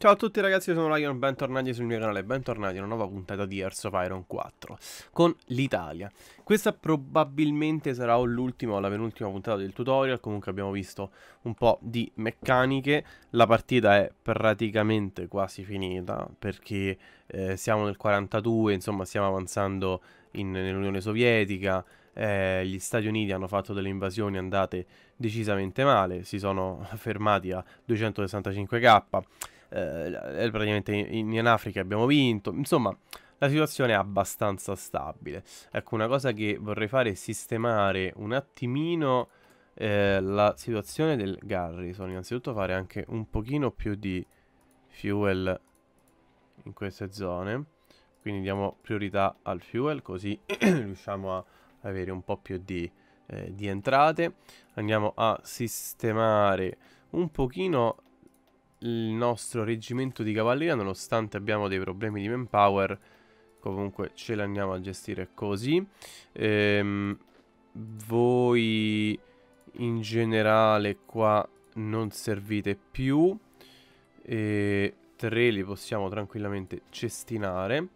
Ciao a tutti ragazzi, io sono Lion, bentornati sul mio canale, bentornati a una nuova puntata di Earth of Iron 4 con l'Italia. Questa probabilmente sarà l'ultima o la penultima puntata del tutorial, comunque abbiamo visto un po' di meccaniche, la partita è praticamente quasi finita perché eh, siamo nel 42, insomma stiamo avanzando nell'Unione Sovietica, eh, gli Stati Uniti hanno fatto delle invasioni andate decisamente male, si sono fermati a 265k eh, eh, praticamente in, in Africa abbiamo vinto, insomma la situazione è abbastanza stabile. Ecco, una cosa che vorrei fare è sistemare un attimino eh, la situazione del Garrison. Innanzitutto fare anche un pochino più di fuel in queste zone. Quindi diamo priorità al fuel, così riusciamo a avere un po' più di, eh, di entrate. Andiamo a sistemare un pochino il nostro reggimento di cavalleria, nonostante abbiamo dei problemi di manpower, comunque ce l'andiamo a gestire così. Ehm, voi in generale qua non servite più. E tre li possiamo tranquillamente cestinare.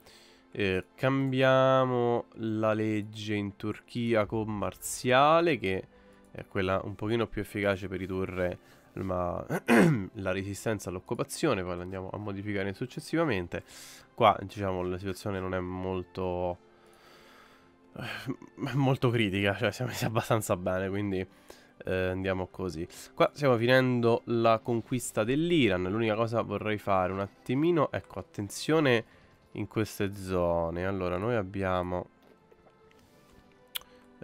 Eh, cambiamo la legge in Turchia con Marziale, che è quella un pochino più efficace per ridurre ma la resistenza all'occupazione, poi la andiamo a modificare successivamente. Qua diciamo la situazione non è molto, eh, molto critica, cioè siamo messi abbastanza bene, quindi eh, andiamo così. Qua stiamo finendo la conquista dell'Iran, l'unica cosa vorrei fare un attimino, ecco attenzione in queste zone. Allora noi abbiamo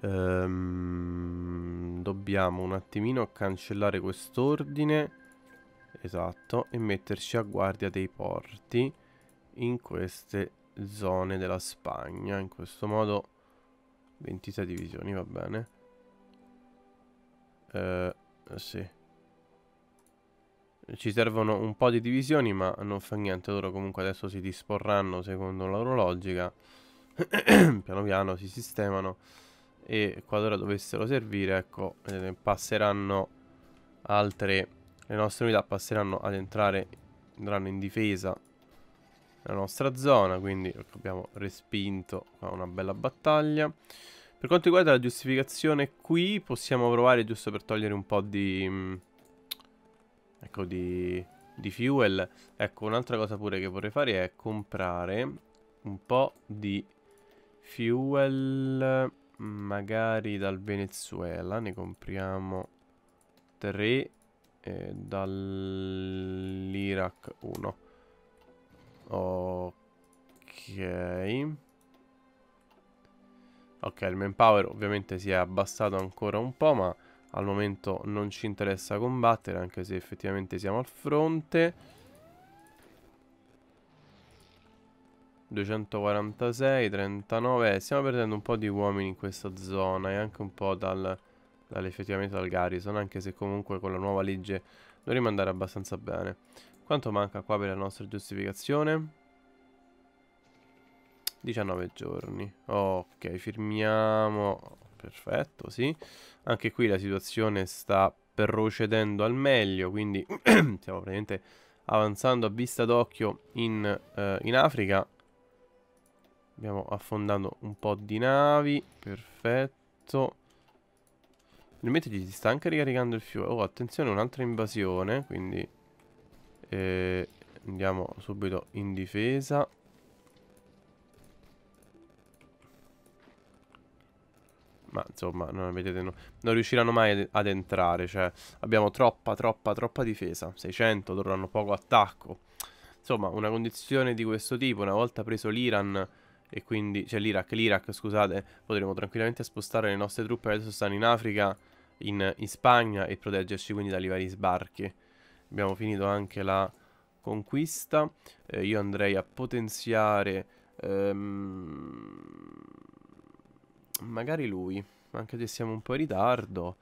ehm, dobbiamo un attimino cancellare quest'ordine esatto e metterci a guardia dei porti in queste zone della Spagna in questo modo 26 divisioni va bene eh, sì ci servono un po' di divisioni ma non fa niente loro comunque adesso si disporranno secondo la loro logica piano piano si sistemano e qualora dovessero servire ecco eh, passeranno altre le nostre unità passeranno ad entrare andranno in difesa nella nostra zona quindi ecco, abbiamo respinto qua una bella battaglia per quanto riguarda la giustificazione qui possiamo provare giusto per togliere un po' di mm, ecco di, di fuel ecco un'altra cosa pure che vorrei fare è comprare un po' di fuel Magari dal Venezuela ne compriamo 3 e dall'Iraq 1. Ok. Ok, il manpower ovviamente si è abbassato ancora un po', ma al momento non ci interessa combattere, anche se effettivamente siamo al fronte. 246, 39, eh, stiamo perdendo un po' di uomini in questa zona e anche un po' dal, dal, dal garrison, anche se comunque con la nuova legge dovremmo andare abbastanza bene. Quanto manca qua per la nostra giustificazione? 19 giorni. Ok, firmiamo. Perfetto, sì. Anche qui la situazione sta procedendo al meglio, quindi stiamo praticamente avanzando a vista d'occhio in, eh, in Africa Abbiamo affondato un po' di navi. Perfetto. Mentre gli si sta anche ricaricando il fiore. Oh, attenzione, un'altra invasione. Quindi eh, andiamo subito in difesa. Ma insomma, non, vedete, no, non riusciranno mai ad, ad entrare. Cioè, abbiamo troppa, troppa, troppa difesa. 600, loro hanno poco attacco. Insomma, una condizione di questo tipo, una volta preso l'Iran e quindi, cioè l'Iraq, l'Iraq scusate, potremo tranquillamente spostare le nostre truppe, adesso stanno in Africa, in, in Spagna e proteggerci quindi dagli vari sbarchi. Abbiamo finito anche la conquista, eh, io andrei a potenziare ehm, magari lui, anche se siamo un po' in ritardo.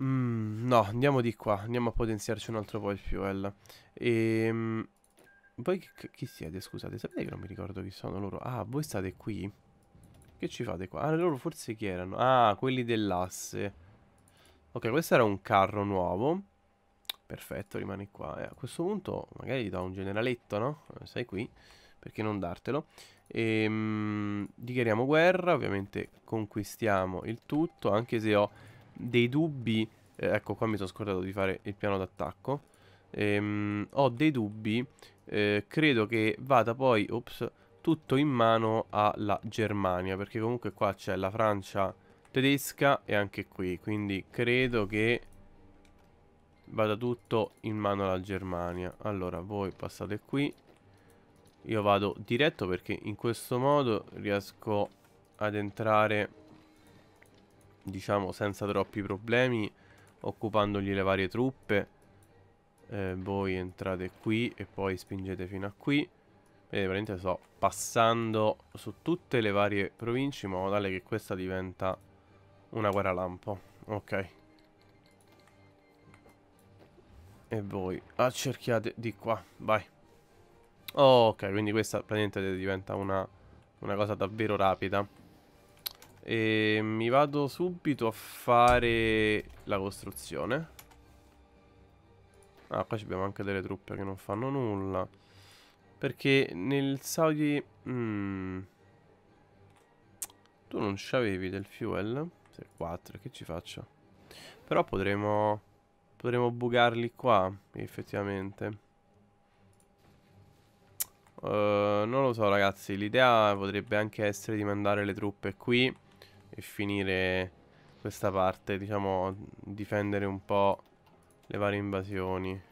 Mm, no, andiamo di qua, andiamo a potenziarci un altro po' il fuel. Ehm... Voi chi, siete? Scusate, sapete che non mi ricordo chi sono loro? Ah, voi state qui? Che ci fate qua? Ah, loro forse chi erano? Ah, quelli dell'asse. Ok, questo era un carro nuovo. Perfetto, rimani qua. E eh, a questo punto magari gli do un generaletto, no? Eh, Sei qui, perché non dartelo? Ehm, dichiariamo guerra, ovviamente conquistiamo il tutto, anche se ho dei dubbi... Eh, ecco, qua mi sono scordato di fare il piano d'attacco. Ehm, ho dei dubbi eh, credo che vada poi ops, tutto in mano alla Germania, perché comunque qua c'è la Francia tedesca e anche qui, quindi credo che vada tutto in mano alla Germania. Allora, voi passate qui, io vado diretto perché in questo modo riesco ad entrare, diciamo, senza troppi problemi, occupandogli le varie truppe eh, voi entrate qui e poi spingete fino a qui. Vedete, praticamente sto passando su tutte le varie province in modo tale che questa diventa una guerra lampo Ok. E voi accerchiate ah, di qua, vai. Oh, ok, quindi questa praticamente diventa una, una cosa davvero rapida. E mi vado subito a fare la costruzione. Ah, qua abbiamo anche delle truppe che non fanno nulla. Perché nel Saudi... Mm, tu non c'avevi del fuel? Se 4, che ci faccio? Però potremo... Potremmo bugarli qua, effettivamente. Uh, non lo so ragazzi, l'idea potrebbe anche essere di mandare le truppe qui e finire questa parte, diciamo difendere un po' le varie invasioni.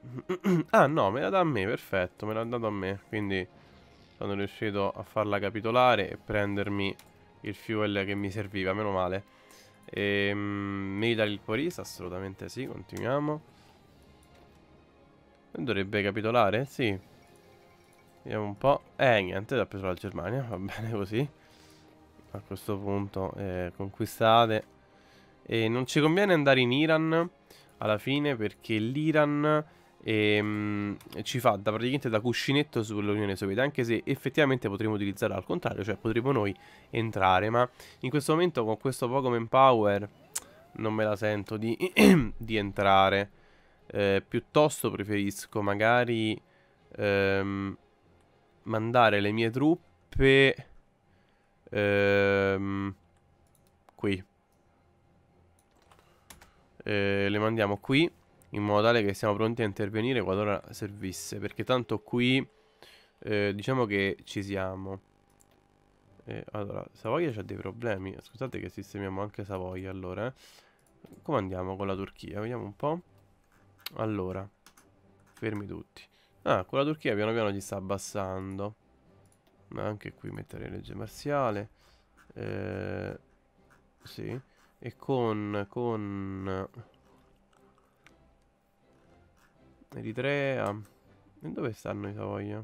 ah no, me l'ha dato a me, perfetto, me l'ha dato a me, quindi sono riuscito a farla capitolare e prendermi il fuel che mi serviva, meno male. Ehm, military il assolutamente sì, continuiamo. Dovrebbe capitolare? Sì. Vediamo un po'. Eh, niente, l'ha preso la Germania, va bene così a questo punto eh, conquistate e non ci conviene andare in Iran alla fine perché l'Iran ehm, ci fa da, praticamente da cuscinetto sull'Unione Sovietica anche se effettivamente potremmo utilizzarla al contrario cioè potremmo noi entrare ma in questo momento con questo poco manpower non me la sento di, di entrare eh, piuttosto preferisco magari ehm, mandare le mie truppe ehm, qui. Eh, le mandiamo qui in modo tale che siamo pronti a intervenire qualora servisse perché tanto qui eh, diciamo che ci siamo eh, allora Savoia c'ha dei problemi scusate che sistemiamo anche Savoia allora eh. come andiamo con la Turchia vediamo un po' allora fermi tutti ah con la Turchia piano piano ci sta abbassando ma anche qui mettere legge marziale eh, sì e con con Eritrea e dove stanno i Savoia?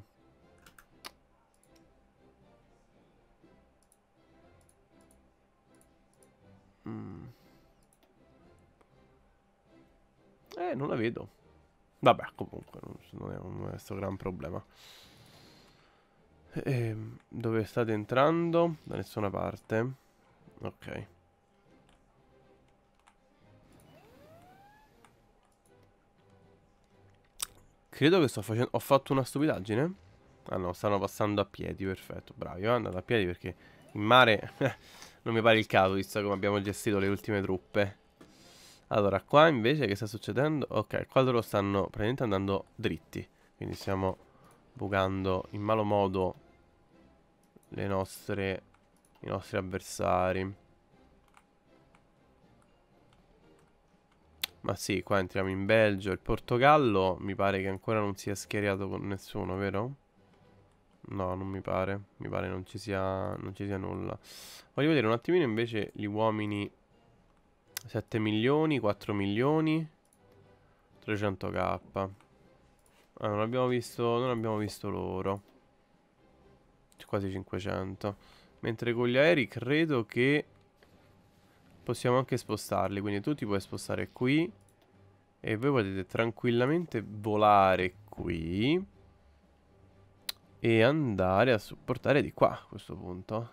Mm. Eh, non la vedo. Vabbè, comunque, non è un, questo gran problema. E ehm, dove state entrando? Da nessuna parte. Ok. Credo che sto facendo... Ho fatto una stupidaggine? Ah no, stanno passando a piedi, perfetto. Bravi, è andato a piedi perché in mare non mi pare il caso, visto come abbiamo gestito le ultime truppe. Allora, qua invece che sta succedendo? Ok, qua loro stanno praticamente andando dritti. Quindi stiamo bugando in malo modo le nostre, i nostri avversari. Ma sì, qua entriamo in Belgio. Il Portogallo mi pare che ancora non sia schierato con nessuno, vero? No, non mi pare. Mi pare non ci sia, non ci sia nulla. Voglio vedere un attimino invece gli uomini. 7 milioni, 4 milioni, 300k. Ah, non abbiamo visto, non abbiamo visto loro quasi 500. Mentre con gli aerei credo che possiamo anche spostarli. Quindi tu ti puoi spostare qui. E voi potete tranquillamente volare qui. E andare a supportare di qua a questo punto.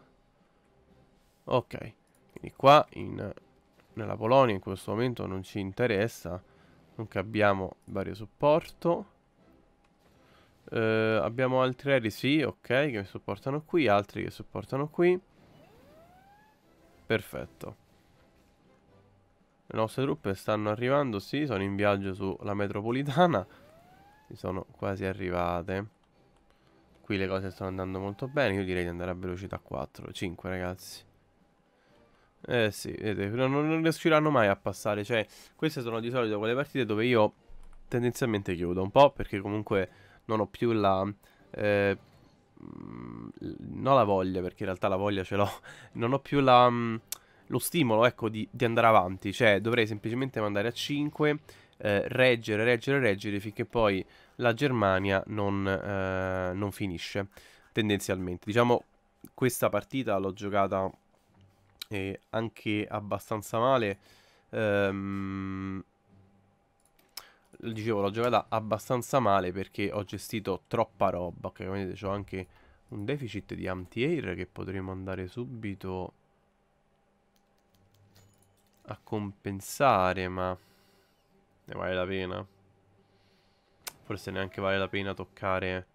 Ok. Quindi qua in, nella Polonia in questo momento non ci interessa. Non abbiamo vario supporto. Uh, abbiamo altri aerei, sì, ok, che mi supportano qui, altri che supportano qui. Perfetto. Le nostre truppe stanno arrivando, sì, sono in viaggio sulla metropolitana. Mi sono quasi arrivate. Qui le cose stanno andando molto bene, io direi di andare a velocità 4, 5 ragazzi. Eh sì, vedete, non, non riusciranno mai a passare, cioè queste sono di solito quelle partite dove io tendenzialmente chiudo un po' perché comunque non ho più la... Eh, mm, non la voglia, perché in realtà la voglia ce l'ho, non ho più la, mm, lo stimolo, ecco, di, di, andare avanti. Cioè, dovrei semplicemente mandare a 5, eh, reggere, reggere, reggere, finché poi la Germania non, eh, non finisce, tendenzialmente. Diciamo, questa partita l'ho giocata eh, anche abbastanza male, ehm, dicevo, l'ho giocata abbastanza male perché ho gestito troppa roba. Ok, vedete, ho anche un deficit di anti-air che potremmo andare subito a compensare, ma ne vale la pena. Forse neanche vale la pena toccare...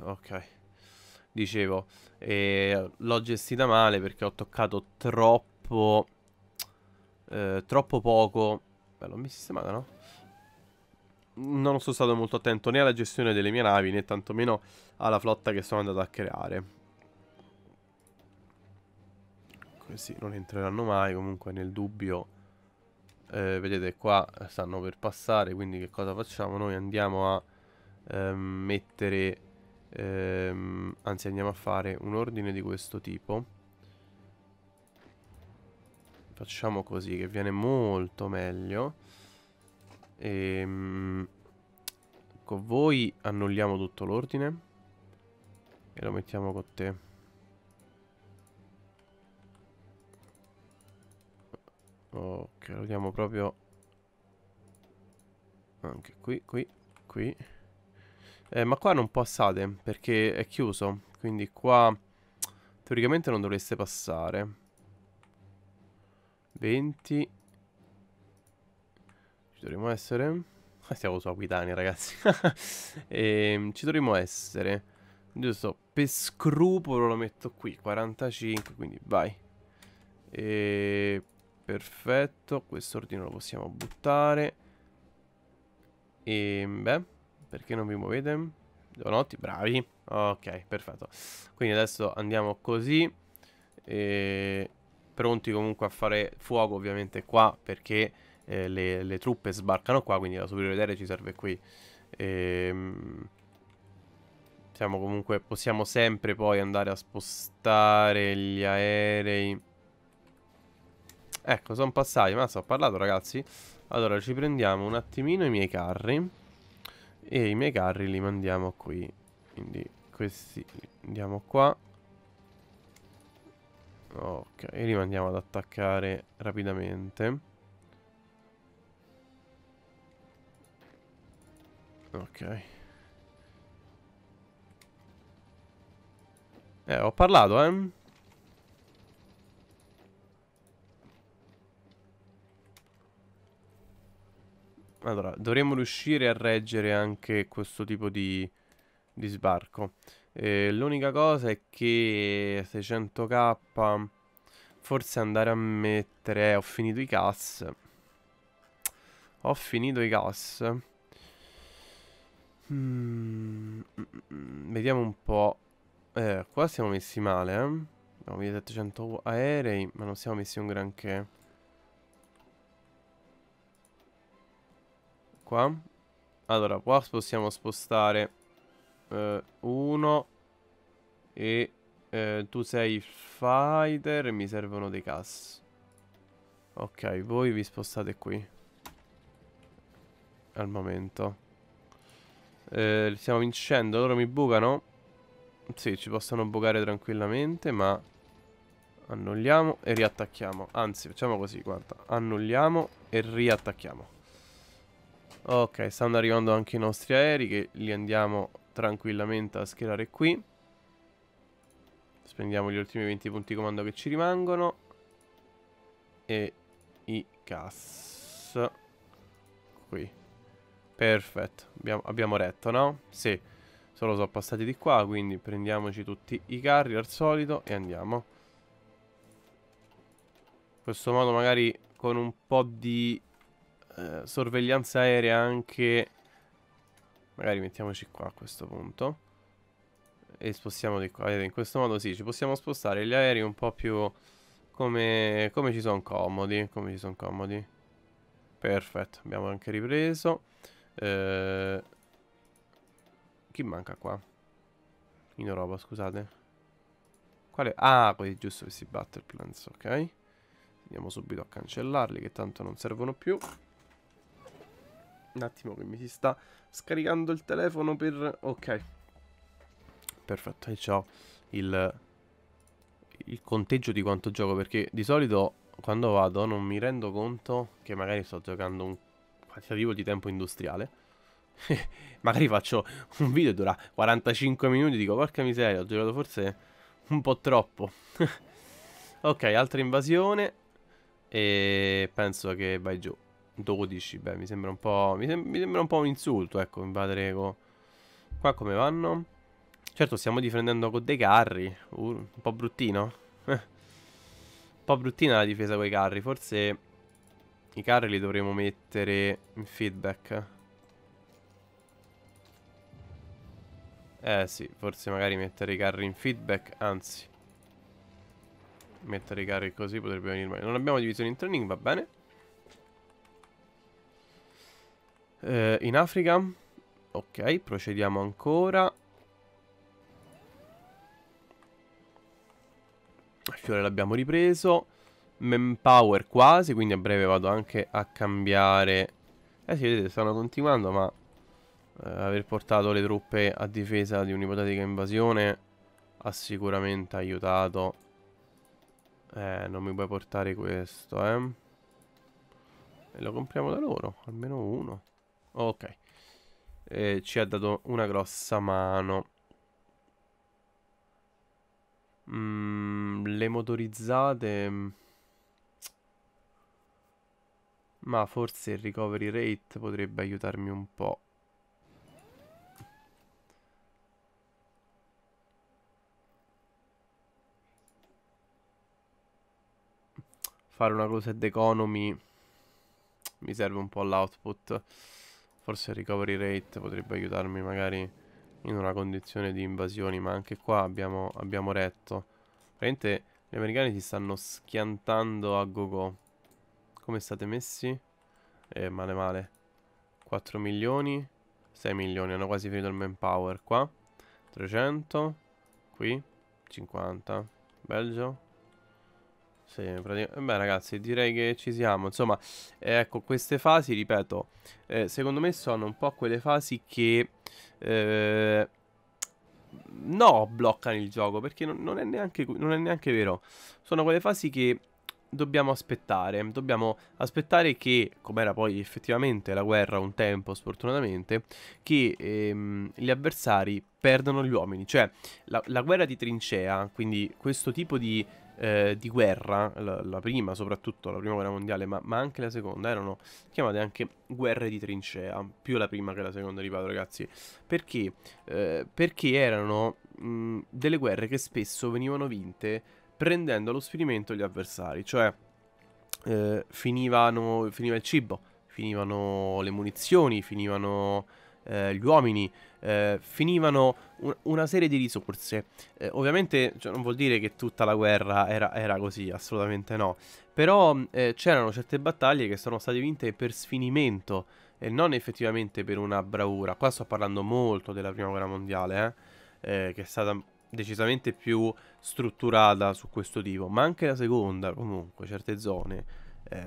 Ok dicevo, eh, l'ho gestita male perché ho toccato troppo troppo... Eh, troppo poco... Beh, l'ho sistemata, no? Non sono stato molto attento né alla gestione delle mie navi, né tantomeno alla flotta che sono andato a creare. Così non entreranno mai, comunque nel dubbio... Eh, vedete qua stanno per passare, quindi che cosa facciamo? Noi andiamo a ehm, mettere... Ehm, anzi andiamo a fare un ordine di questo tipo Facciamo così che viene molto meglio. Ehm, con voi annulliamo tutto l'ordine. E lo mettiamo con te. Ok, lo diamo proprio... Anche qui, qui, qui. Eh, ma qua non passate perché è chiuso. Quindi qua teoricamente non dovreste passare. 20 Ci dovremmo essere Siamo su Aquitania ragazzi e, ehm, Ci dovremmo essere Giusto Per scrupolo lo metto qui 45 quindi vai e, ehm, Perfetto ordine lo possiamo buttare E ehm, beh Perché non vi muovete? Buonanotte, bravi Ok perfetto Quindi adesso andiamo così E pronti comunque a fare fuoco ovviamente qua perché eh, le, le, truppe sbarcano qua, quindi la superiorità ci serve qui. Ehm, siamo comunque, possiamo sempre poi andare a spostare gli aerei. Ecco, sono passati, ma so ho parlato ragazzi. Allora, ci prendiamo un attimino i miei carri. E i miei carri li mandiamo qui. Quindi questi li andiamo qua. Ok, rimandiamo ad attaccare rapidamente. Ok. Eh, ho parlato, eh. Allora, dovremmo riuscire a reggere anche questo tipo di, di sbarco. Eh, L'unica cosa è che 600k forse andare a mettere... Eh, ho finito i gas. Ho finito i gas. Mm, mm, mm, mm, vediamo un po'. Eh, qua siamo messi male, eh. Abbiamo 1700 aerei, ma non siamo messi un granché. Qua. Allora, qua possiamo spostare eh, uno e eh, tu sei fighter e mi servono dei gas. Ok, voi vi spostate qui. Al momento. Eh, stiamo vincendo, loro mi bucano. Sì, ci possono bucare tranquillamente, ma... Annulliamo e riattacchiamo. Anzi, facciamo così, guarda. Annulliamo e riattacchiamo. Ok, stanno arrivando anche i nostri aerei che li andiamo tranquillamente a schierare qui. Spendiamo gli ultimi 20 punti comando che ci rimangono. E i CAS. Qui. Perfetto. Abbiamo, abbiamo retto, no? Sì. Solo sono passati di qua, quindi prendiamoci tutti i carri al solito e andiamo. In questo modo magari con un po' di eh, sorveglianza aerea anche Magari mettiamoci qua a questo punto. E spostiamo di qua. Vedete, in questo modo sì, ci possiamo spostare gli aerei un po' più come, come ci sono comodi. Come ci sono comodi. Perfetto, abbiamo anche ripreso. Eh, chi manca qua? In Europa, scusate. Quale? Ah, quelli giusto questi battle plans, ok. Andiamo subito a cancellarli che tanto non servono più. Un attimo che mi si sta scaricando il telefono per... Ok. Perfetto, e c'ho il, il conteggio di quanto gioco, perché di solito quando vado non mi rendo conto che magari sto giocando un quantitativo di tempo industriale. magari faccio un video e dura 45 minuti, dico porca miseria, ho giocato forse un po' troppo. ok, altra invasione e penso che vai giù. 12, beh, mi sembra un po'... Mi, sem mi sembra un po' un insulto, ecco, invadere con... Qua come vanno? Certo, stiamo difendendo con dei carri. Uh, un po' bruttino. Eh, un po' bruttina la difesa con i carri. Forse i carri li dovremmo mettere in feedback. Eh sì, forse magari mettere i carri in feedback, anzi. Mettere i carri così potrebbe venire male. Non abbiamo divisione in training, va bene. eh, in Africa. Ok, procediamo ancora. Il fiore l'abbiamo ripreso. Manpower quasi, quindi a breve vado anche a cambiare... Eh sì, vedete, stanno continuando, ma... Eh, aver portato le truppe a difesa di un'ipotetica invasione ha sicuramente aiutato. Eh, non mi puoi portare questo, eh. E lo compriamo da loro, almeno uno. Ok. E ci ha dato una grossa mano. Mm, le motorizzate... Mm. Ma forse il recovery rate potrebbe aiutarmi un po'. Fare una closed economy mi serve un po' l'output forse il recovery rate potrebbe aiutarmi magari in una condizione di invasioni, ma anche qua abbiamo, abbiamo retto. Praticamente gli americani si stanno schiantando a go go. Come state messi? Eh, male male. 4 milioni, 6 milioni, hanno quasi finito il manpower qua. 300, qui, 50. Belgio, sì, praticamente. Beh, ragazzi, direi che ci siamo. Insomma, eh, ecco, queste fasi, ripeto, eh, secondo me sono un po' quelle fasi che. Eh, no, bloccano il gioco. Perché non, non, è neanche, non è neanche vero. Sono quelle fasi che dobbiamo aspettare. Dobbiamo aspettare che, come era poi effettivamente la guerra un tempo, sfortunatamente, che ehm, gli avversari perdano gli uomini. Cioè, la, la guerra di trincea, quindi questo tipo di eh, di guerra, la, la, prima soprattutto, la prima guerra mondiale, ma, ma, anche la seconda, erano chiamate anche guerre di trincea, più la prima che la seconda, ripeto ragazzi, perché, eh, perché erano mh, delle guerre che spesso venivano vinte prendendo allo sfinimento gli avversari, cioè eh, finivano, finiva il cibo, finivano le munizioni, finivano eh, gli uomini, eh, finivano un, una serie di risorse. Eh, ovviamente cioè, non vuol dire che tutta la guerra era, era così, assolutamente no. Però eh, c'erano certe battaglie che sono state vinte per sfinimento e non effettivamente per una bravura. Qua sto parlando molto della Prima Guerra Mondiale, eh, che è stata decisamente più strutturata su questo tipo, ma anche la seconda comunque, certe zone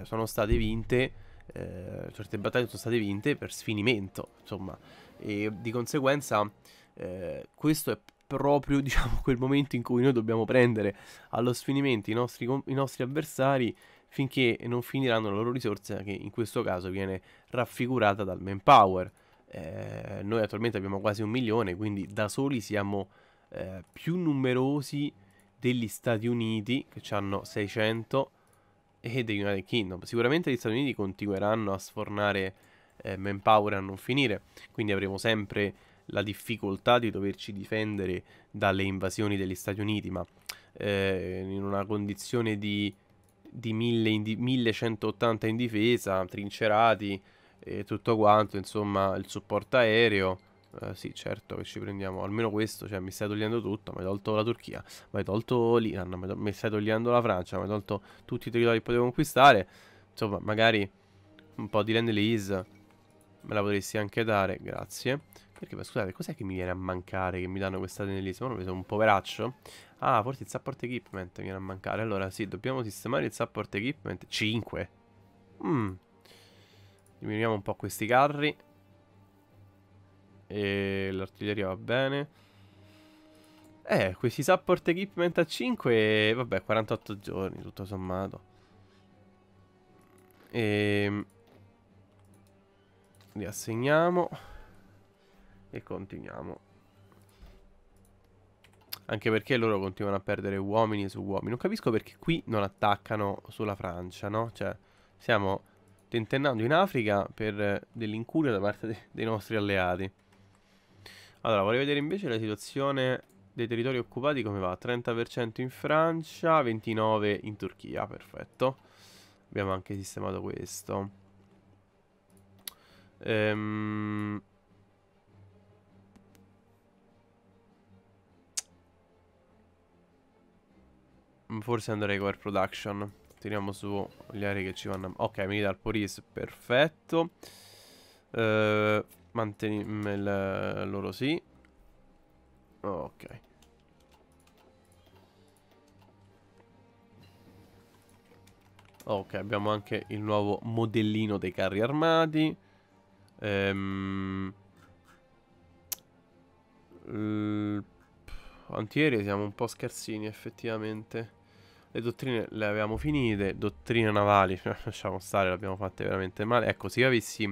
sono state vinte eh, certe battaglie sono state vinte per sfinimento, insomma, e di conseguenza eh, questo è proprio diciamo, quel momento in cui noi dobbiamo prendere allo sfinimento i nostri, i nostri avversari finché non finiranno la loro risorsa che in questo caso viene raffigurata dal manpower. Eh, noi attualmente abbiamo quasi un milione, quindi da soli siamo eh, più numerosi degli Stati Uniti che hanno 600 e The United Kingdom. Sicuramente gli Stati Uniti continueranno a sfornare eh, manpower a non finire, quindi avremo sempre la difficoltà di doverci difendere dalle invasioni degli Stati Uniti, ma eh, in una condizione di, di, mille, di 1180 in difesa, trincerati e eh, tutto quanto, insomma il supporto aereo eh, sì, certo che ci prendiamo almeno questo, cioè mi stai togliendo tutto, mi hai tolto la Turchia, mi hai tolto l'Iran, mi, to mi stai togliendo la Francia, mi hai tolto tutti i territori che potevo conquistare. Insomma, magari un po' di land lease me la potresti anche dare, grazie. Perché, ma scusate, cos'è che mi viene a mancare che mi danno questa land lease? Ma non mi sono un poveraccio? Ah, forse il support equipment mi viene a mancare. Allora, sì, dobbiamo sistemare il support equipment 5. Mmm. Diminuiamo un po' questi carri e l'artiglieria va bene. Eh, questi support equipment a 5, vabbè, 48 giorni, tutto sommato. E... Ehm, li assegniamo. E continuiamo. Anche perché loro continuano a perdere uomini su uomini. Non capisco perché qui non attaccano sulla Francia, no? Cioè, stiamo tentennando in Africa per dell'incuria da parte de dei nostri alleati. Allora, vorrei vedere invece la situazione dei territori occupati come va. 30% in Francia, 29% in Turchia, perfetto. Abbiamo anche sistemato questo. Ehm... Forse andrei con Air Production. Tiriamo su gli aerei che ci vanno... Ok, Militar Police, perfetto. Ehm... Mm, il eh, loro sì. Ok. Ok, abbiamo anche il nuovo modellino dei carri armati. Ehm... L... Antieri siamo un po' scarsini effettivamente. Le dottrine le avevamo finite, dottrine navali, cioè, lasciamo stare, le abbiamo fatte veramente male. Ecco, se io avessi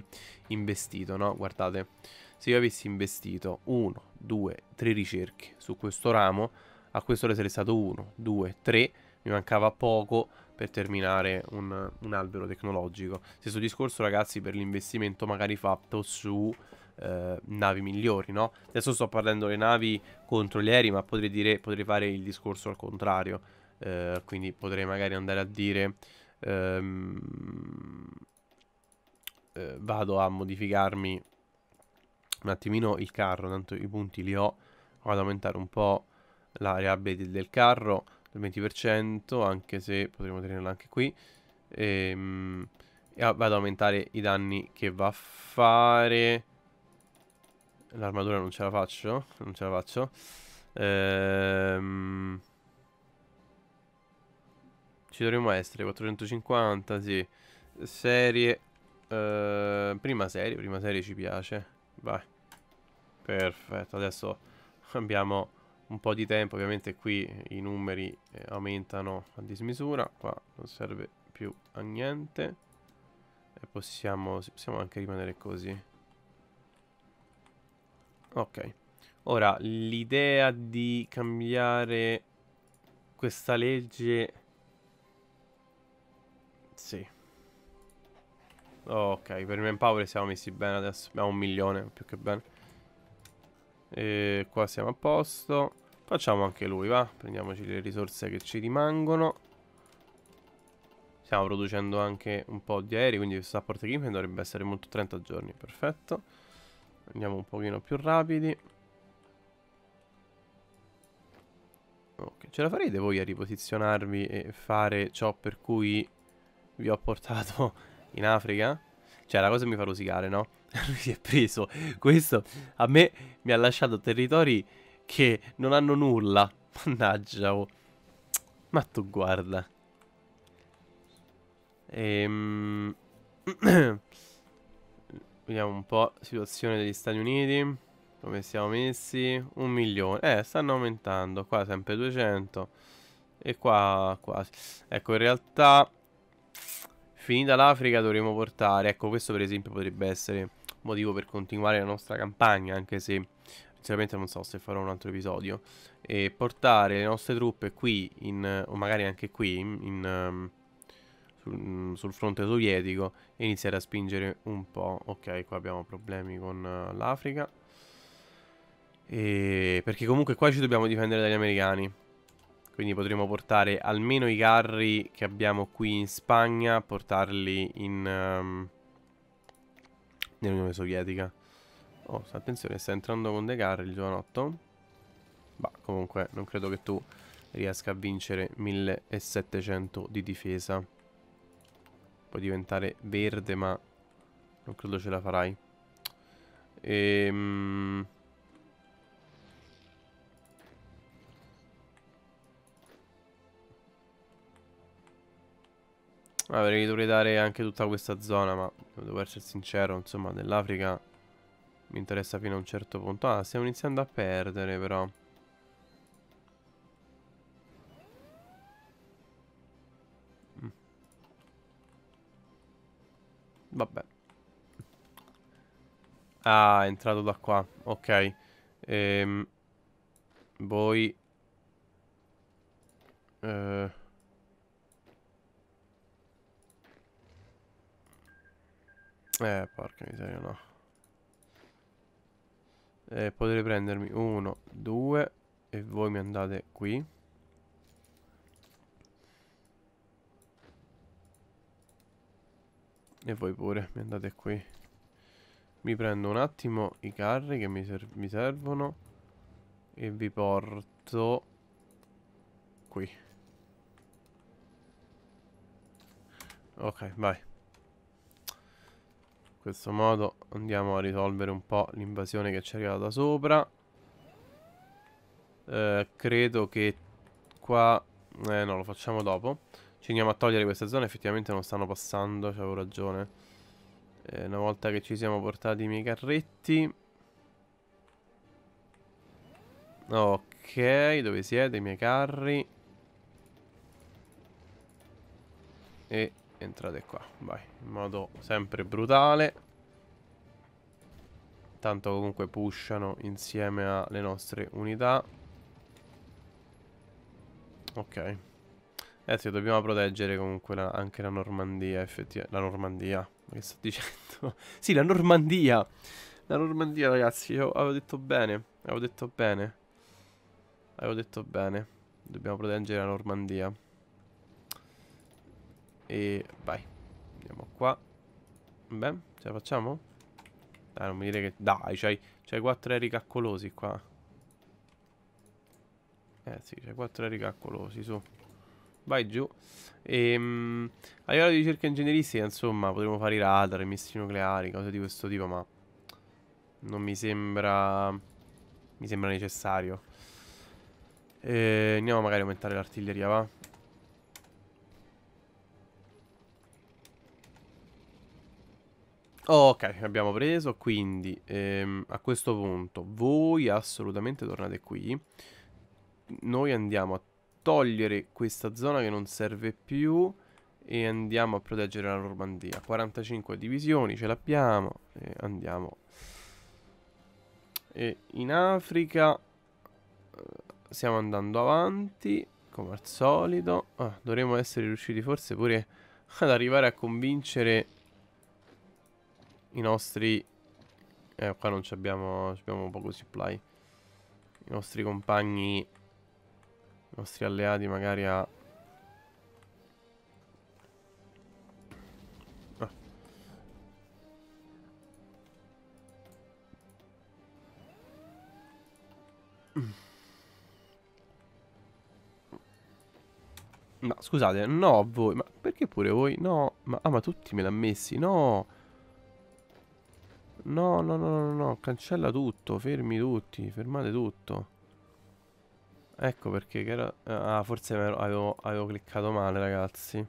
investito, no? Guardate, se io avessi investito 1, 2, 3 ricerche su questo ramo, a questo le sarei stato 1, 2, 3, mi mancava poco per terminare un, un albero tecnologico. Stesso discorso, ragazzi, per l'investimento magari fatto su... Eh, navi migliori, no? Adesso sto parlando le navi contro gli aerei, ma potrei, dire, potrei fare il discorso al contrario eh, quindi potrei magari andare a dire ehm, eh, vado a modificarmi un attimino il carro, tanto i punti li ho, vado ad aumentare un po' la reliability del carro del 20%, anche se potremmo tenerla anche qui, ehm, e, e vado ad aumentare i danni che va a fare, l'armatura non ce la faccio, non ce la faccio, ehm ci dovremmo essere 450, sì. Serie eh, prima serie, prima serie ci piace. Vai. Perfetto, adesso abbiamo un po' di tempo, ovviamente qui i numeri eh, aumentano a dismisura, qua non serve più a niente. E possiamo, possiamo anche rimanere così. Ok. Ora, l'idea di cambiare questa legge Oh, ok, per il manpower siamo messi bene adesso. Abbiamo un milione, più che bene. E qua siamo a posto. Facciamo anche lui, va. Prendiamoci le risorse che ci rimangono. Stiamo producendo anche un po' di aerei, quindi questo support equipment dovrebbe essere molto 30 giorni. Perfetto. Andiamo un pochino più rapidi. Ok, ce la farete voi a riposizionarvi e fare ciò per cui vi ho portato in Africa. Cioè, la cosa mi fa rosicare, no? Lui si è preso. Questo a me mi ha lasciato territori che non hanno nulla. Mannaggia, oh. Ma tu guarda. Ehm... Vediamo un po' situazione degli Stati Uniti. Come siamo messi? Un milione. Eh, stanno aumentando. Qua sempre 200. E qua quasi. Ecco, in realtà Finita l'Africa dovremo portare, ecco questo per esempio potrebbe essere motivo per continuare la nostra campagna, anche se sinceramente non so se farò un altro episodio, e portare le nostre truppe qui, in, o magari anche qui, in, in, um, sul, mm, sul, fronte sovietico, e iniziare a spingere un po'. Ok, qua abbiamo problemi con uh, l'Africa, perché comunque qua ci dobbiamo difendere dagli americani, quindi potremo portare almeno i carri che abbiamo qui in Spagna, portarli in... Um, nell'Unione Sovietica. Oh, attenzione, sta entrando con dei carri il giovanotto. Ma comunque non credo che tu riesca a vincere 1700 di difesa. Può diventare verde, ma non credo ce la farai. Ehm... Avrei dovrei dare anche tutta questa zona, ma devo essere sincero, insomma, dell'Africa mi interessa fino a un certo punto. Ah, stiamo iniziando a perdere, però. Mm. Vabbè. Ah, è entrato da qua. Ok. Ehm, voi... Eh... Eh, porca miseria, no. Eh, potrei prendermi uno, due e voi mi andate qui. E voi pure, mi andate qui. Mi prendo un attimo i carri che mi, ser mi servono e vi porto qui. Ok, vai questo modo andiamo a risolvere un po' l'invasione che ci è arrivata da sopra. Eh, credo che qua... Eh, no, lo facciamo dopo. Ci andiamo a togliere queste zone, effettivamente non stanno passando, c'avevo ragione. Eh, una volta che ci siamo portati i miei carretti... Ok, dove siete i miei carri? E entrate qua, vai, in modo sempre brutale. Tanto comunque pushano insieme alle nostre unità. Ok. Eh sì, dobbiamo proteggere comunque la, anche la Normandia, effettivamente. La Normandia, che sto dicendo? sì, la Normandia! La Normandia, ragazzi, io avevo detto bene, avevo detto bene. Avevo detto bene. Dobbiamo proteggere la Normandia. E vai Andiamo qua Beh, ce la facciamo? Dai, non mi dire che... Dai, c'hai, quattro eri caccolosi qua Eh sì, c'hai quattro eri caccolosi, su Vai giù ehm, A livello di ricerca ingegneristica, insomma, potremmo fare i radar, i missili nucleari, cose di questo tipo, ma... Non mi sembra... Mi sembra necessario eh, Andiamo magari a aumentare l'artiglieria, va? Ok, abbiamo preso, quindi ehm, a questo punto voi assolutamente tornate qui. Noi andiamo a togliere questa zona che non serve più e andiamo a proteggere la Normandia. 45 divisioni, ce l'abbiamo e andiamo. E in Africa eh, stiamo andando avanti, come al solito. Ah, dovremmo essere riusciti forse pure ad arrivare a convincere i nostri... Eh, qua non abbiamo, abbiamo poco supply. I nostri compagni, i nostri alleati magari a... Ah. scusate, no voi, ma perché pure voi? No, ma, ah, ma tutti me l'ha messi, no! No, no, no, no, no, cancella tutto, fermi tutti, fermate tutto. Ecco perché che era... Ah, forse avevo, avevo cliccato male, ragazzi.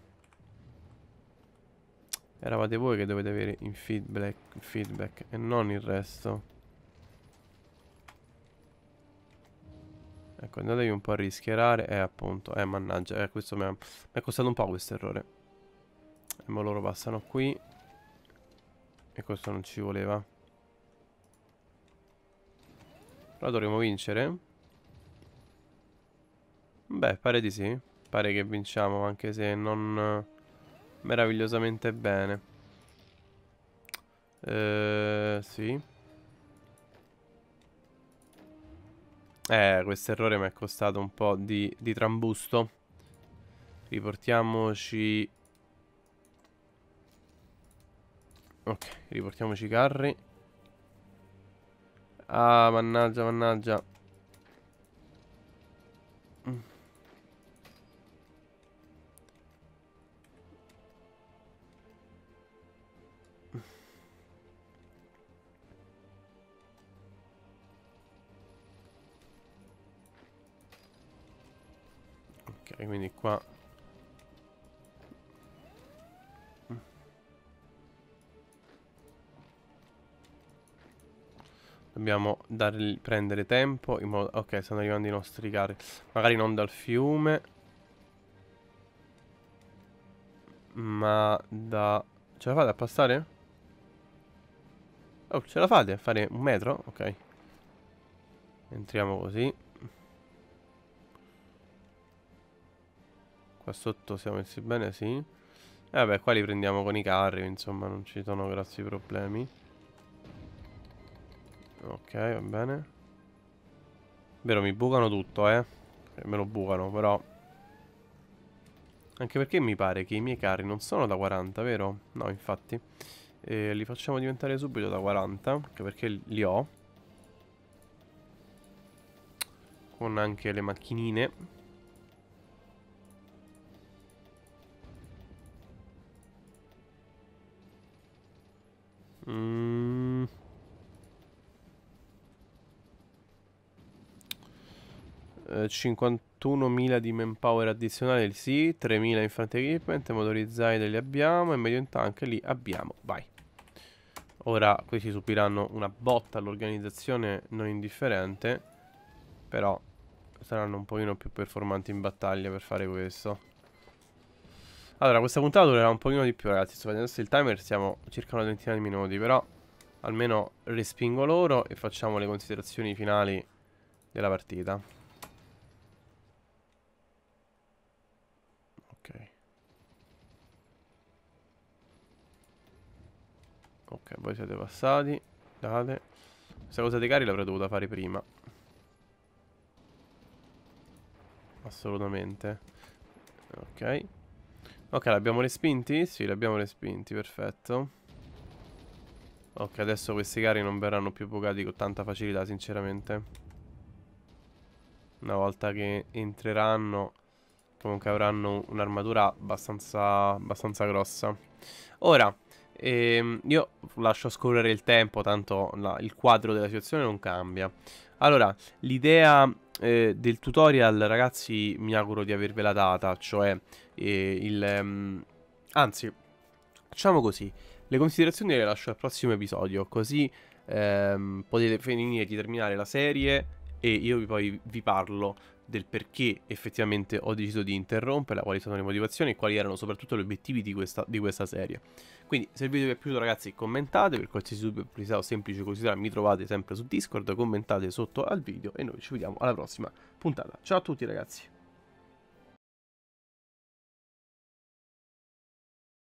Eravate voi che dovete avere in feedback, feedback e non il resto. Ecco, andatevi un po' a rischierare. Eh, appunto. Eh, mannaggia. Eh, questo mi è costato un po' questo errore. E eh, ma loro passano qui questo non ci voleva. Però dovremmo vincere? Beh, pare di sì. Pare che vinciamo, anche se non eh, meravigliosamente bene. Eh, sì. Eh, questo errore mi è costato un po' di, di trambusto. Riportiamoci Ok, riportiamoci i carri. Ah, mannaggia, mannaggia. Ok, quindi qua Dobbiamo dargli, prendere tempo in modo... Ok, stanno arrivando i nostri carri. Magari non dal fiume. Ma da... Ce la fate a passare? Oh, ce la fate a fare un metro? Ok. Entriamo così. Qua sotto siamo messi bene, sì. E eh, vabbè, qua li prendiamo con i carri, insomma, non ci sono grossi problemi. Ok, va bene. Vero, mi bucano tutto, eh. eh. Me lo bucano, però... Anche perché mi pare che i miei carri non sono da 40, vero? No, infatti. E li facciamo diventare subito da 40, anche perché li ho. Con anche le macchinine. 51.000 di manpower addizionale, sì, 3.000 infanti equipment, motorizzati li abbiamo e medium tank li abbiamo, vai. Ora questi subiranno una botta all'organizzazione non indifferente, però saranno un pochino più performanti in battaglia per fare questo. Allora, questa puntata durerà un pochino di più, ragazzi. Sto vedendo il timer, siamo circa una ventina di minuti, però almeno respingo loro e facciamo le considerazioni finali della partita. Ok, voi siete passati. Date. Questa cosa dei cari l'avrei dovuta fare prima. Assolutamente. Ok. Ok, l'abbiamo respinti? Sì, l'abbiamo respinti, perfetto. Ok, adesso questi cari non verranno più bucati con tanta facilità, sinceramente. Una volta che entreranno comunque avranno un'armatura abbastanza, abbastanza grossa. Ora, e ehm, io lascio scorrere il tempo, tanto la, il quadro della situazione non cambia. Allora, l'idea eh, del tutorial, ragazzi, mi auguro di avervela data, cioè eh, il... Um, anzi, facciamo così, le considerazioni le lascio al prossimo episodio, così ehm, potete finire di terminare la serie e io poi vi parlo del perché effettivamente ho deciso di interromperla, quali sono le motivazioni e quali erano soprattutto gli obiettivi di questa, di questa, serie. Quindi se il video vi è piaciuto ragazzi commentate, per qualsiasi dubbio, curiosità o semplice curiosità mi trovate sempre su Discord, commentate sotto al video e noi ci vediamo alla prossima puntata. Ciao a tutti ragazzi!